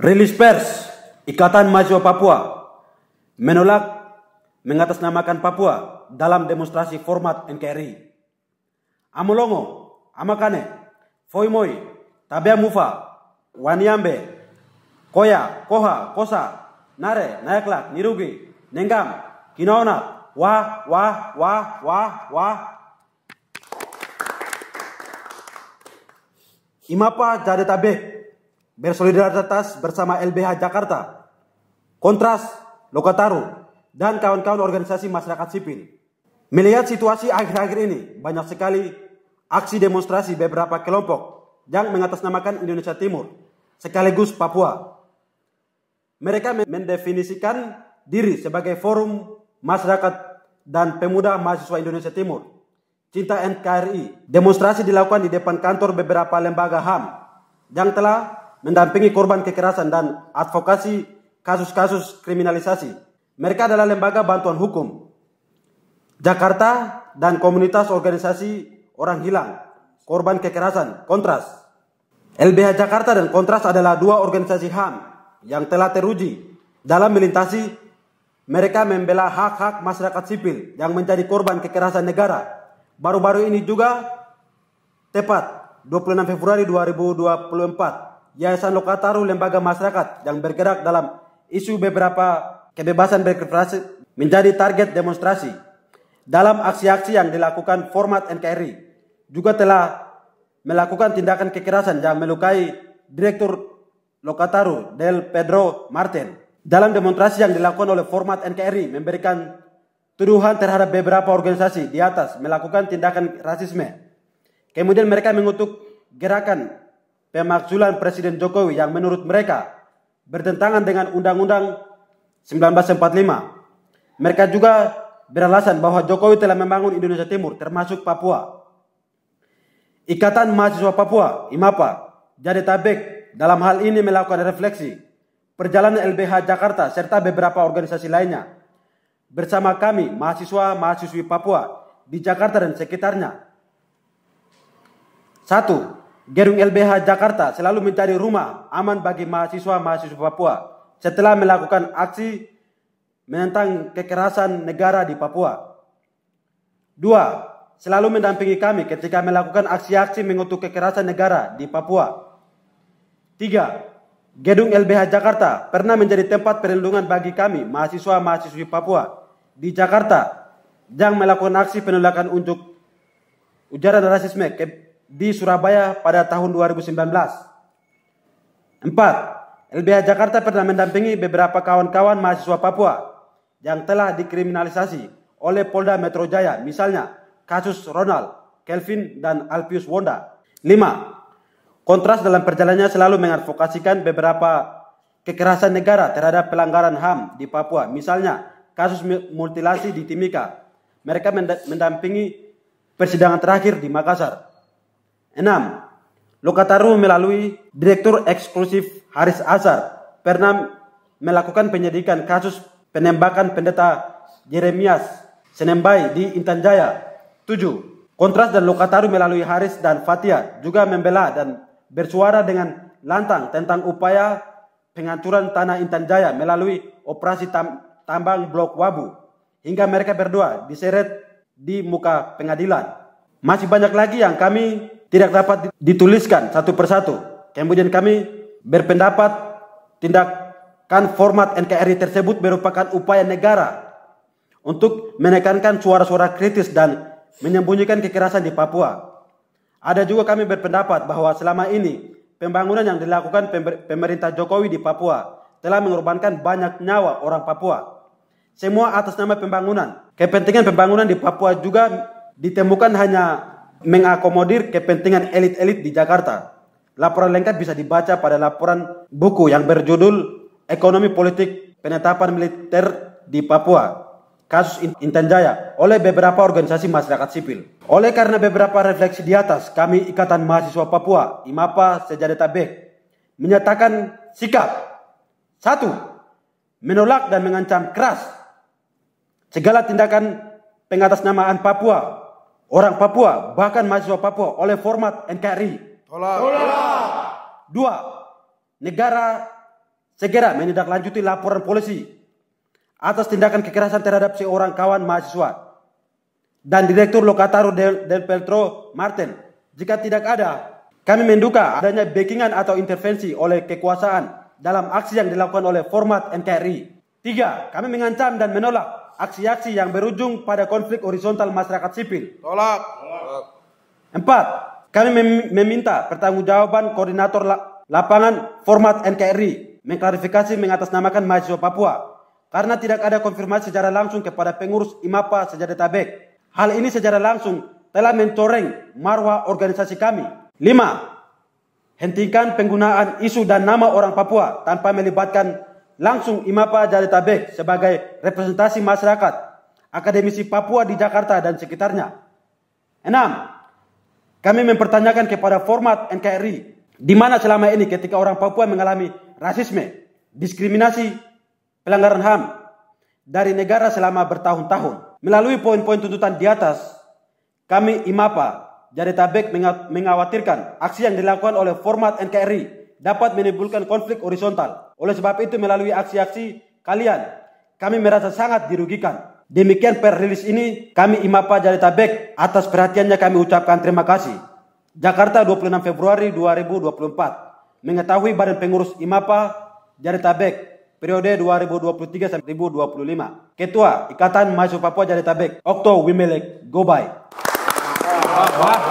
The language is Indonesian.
Rilis pers Ikatan Mahasiswa Papua menolak mengatasnamakan Papua dalam demonstrasi format NKRI. Amolongo, Amakane, Foimoi, Tabea Mufa, Waniambe, Koya, Koha, Kosa, Nare, Nayaklak, Nirugi, nenggam, Kinaona, Wah, Wah, Wah, Wah, Wah. Imapa Jadetabek, bersolidaritas bersama LBH Jakarta, Kontras, Lokataru, dan kawan-kawan organisasi masyarakat sipil. Melihat situasi akhir-akhir ini, banyak sekali aksi demonstrasi beberapa kelompok yang mengatasnamakan Indonesia Timur, sekaligus Papua. Mereka mendefinisikan diri sebagai forum masyarakat dan pemuda mahasiswa Indonesia Timur. Cinta NKRI, demonstrasi dilakukan di depan kantor beberapa lembaga HAM yang telah mendampingi korban kekerasan dan advokasi kasus-kasus kriminalisasi. Mereka adalah lembaga bantuan hukum Jakarta dan komunitas organisasi orang hilang, korban kekerasan, kontras. LBH Jakarta dan kontras adalah dua organisasi HAM yang telah teruji dalam melintasi mereka membela hak-hak masyarakat sipil yang menjadi korban kekerasan negara. Baru-baru ini juga tepat 26 Februari 2024 Yayasan Lokataru lembaga masyarakat yang bergerak dalam isu beberapa kebebasan berkonferensi menjadi target demonstrasi. Dalam aksi-aksi yang dilakukan format NKRI juga telah melakukan tindakan kekerasan yang melukai Direktur Lokataru Del Pedro Martin. Dalam demonstrasi yang dilakukan oleh format NKRI memberikan tuduhan terhadap beberapa organisasi di atas melakukan tindakan rasisme. Kemudian mereka mengutuk gerakan pemakzulan Presiden Jokowi yang menurut mereka bertentangan dengan Undang-Undang 1945. Mereka juga beralasan bahwa Jokowi telah membangun Indonesia Timur termasuk Papua. Ikatan Mahasiswa Papua, IMAPA, jadi tabek dalam hal ini melakukan refleksi perjalanan LBH Jakarta serta beberapa organisasi lainnya bersama kami mahasiswa-mahasiswi Papua di Jakarta dan sekitarnya. Satu, Gedung LBH Jakarta selalu mencari rumah aman bagi mahasiswa-mahasiswa Papua setelah melakukan aksi menentang kekerasan negara di Papua. Dua, selalu mendampingi kami ketika melakukan aksi-aksi mengutuk kekerasan negara di Papua. Tiga, Gedung LBH Jakarta pernah menjadi tempat perlindungan bagi kami, mahasiswa-mahasiswi Papua di Jakarta yang melakukan aksi penolakan untuk ujaran rasisme di Surabaya pada tahun 2019. 4. LBH Jakarta pernah mendampingi beberapa kawan-kawan mahasiswa Papua yang telah dikriminalisasi oleh Polda Metro Jaya, misalnya kasus Ronald, Kelvin, dan Alpius Wonda. 5. Kontras dalam perjalanannya selalu mengadvokasikan beberapa kekerasan negara terhadap pelanggaran HAM di Papua, misalnya kasus mutilasi di Timika. Mereka mendampingi persidangan terakhir di Makassar. Enam, Lokataru melalui Direktur Eksklusif Haris Azhar pernah melakukan penyidikan kasus penembakan pendeta Jeremias Senembai di Intan Jaya. 7. Kontras dan Lokataru melalui Haris dan Fatia juga membela dan bersuara dengan lantang tentang upaya penghancuran tanah Intan Jaya melalui operasi tam tambang Blok Wabu hingga mereka berdua diseret di muka pengadilan. Masih banyak lagi yang kami tidak dapat dituliskan satu persatu. Kemudian kami berpendapat tindakan format NKRI tersebut merupakan upaya negara untuk menekankan suara-suara kritis dan menyembunyikan kekerasan di Papua. Ada juga kami berpendapat bahwa selama ini pembangunan yang dilakukan pemerintah Jokowi di Papua telah mengorbankan banyak nyawa orang Papua. Semua atas nama pembangunan. Kepentingan pembangunan di Papua juga ditemukan hanya mengakomodir kepentingan elit-elit di Jakarta. Laporan lengkap bisa dibaca pada laporan buku yang berjudul Ekonomi Politik Penetapan Militer di Papua kasus Intan Jaya oleh beberapa organisasi masyarakat sipil. Oleh karena beberapa refleksi di atas, kami Ikatan Mahasiswa Papua, IMAPA, B, menyatakan sikap. Satu, menolak dan mengancam keras segala tindakan pengatasnamaan Papua orang Papua, bahkan mahasiswa Papua oleh format NKRI. Tolak. Tolak. Dua, negara segera menindaklanjuti laporan polisi atas tindakan kekerasan terhadap seorang kawan mahasiswa dan Direktur Lokataru Del, Del Peltro Martin. Jika tidak ada, kami menduga adanya backingan atau intervensi oleh kekuasaan dalam aksi yang dilakukan oleh format NKRI. Tiga, kami mengancam dan menolak aksi-aksi yang berujung pada konflik horizontal masyarakat sipil. Tolak. Tolak. Empat, kami mem meminta pertanggungjawaban koordinator la lapangan format NKRI mengklarifikasi mengatasnamakan mahasiswa Papua karena tidak ada konfirmasi secara langsung kepada pengurus IMAPA Tabek. Hal ini secara langsung telah mencoreng marwah organisasi kami. Lima, hentikan penggunaan isu dan nama orang Papua tanpa melibatkan langsung Imapa Jadetabek sebagai representasi masyarakat, akademisi Papua di Jakarta dan sekitarnya. Enam, kami mempertanyakan kepada format NKRI, di mana selama ini ketika orang Papua mengalami rasisme, diskriminasi, pelanggaran HAM dari negara selama bertahun-tahun. Melalui poin-poin tuntutan di atas, kami IMAPA Jadetabek mengkhawatirkan aksi yang dilakukan oleh format NKRI dapat menimbulkan konflik horizontal oleh sebab itu melalui aksi-aksi kalian kami merasa sangat dirugikan. Demikian perilis ini kami IMAPA Jalitabek atas perhatiannya kami ucapkan terima kasih. Jakarta 26 Februari 2024 mengetahui Badan Pengurus IMAPA Jalitabek periode 2023 sampai 2025. Ketua Ikatan Mahasiswa Papua Jalitabek, Okto Wimelek Wah, Wah, wah,